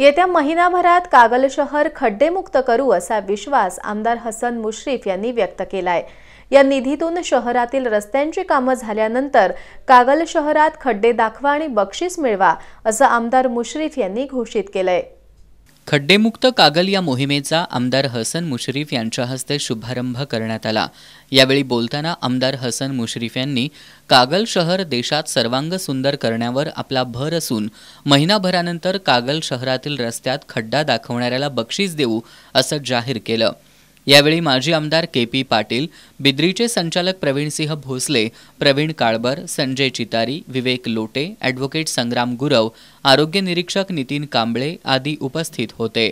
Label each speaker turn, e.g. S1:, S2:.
S1: येत्या महिनाभरात कागल शहर खड्डेमुक्त करू असा विश्वास आमदार हसन मुश्रीफ यांनी व्यक्त केलाय या निधीतून शहरातील रस्त्यांची कामं झाल्यानंतर कागल शहरात खड्डे दाखवा आणि बक्षीस मिळवा असं आमदार मुश्रीफ यांनी घोषित केलंय
S2: खड्डेमुक्त कागल या मोहिमेचा आमदार हसन मुश्रीफ यांच्या हस्ते शुभारंभ करण्यात आला यावेळी बोलताना आमदार हसन मुश्रीफ यांनी कागल शहर देशात सर्वांग सुंदर करण्यावर आपला भर असून महिनाभरानंतर कागल शहरातील रस्त्यात खड्डा दाखवणाऱ्याला बक्षीस देऊ असं जाहीर केलं यावेळी माजी आमदार के पी पाटील बिद्रीचे संचालक प्रवीण प्रवीणसिंह भोसले प्रवीण काळबर संजय चितारी विवेक लोटे ॲडव्होकेट संग्राम गुरव आरोग्य निरीक्षक नितीन कांबळे आदी उपस्थित होते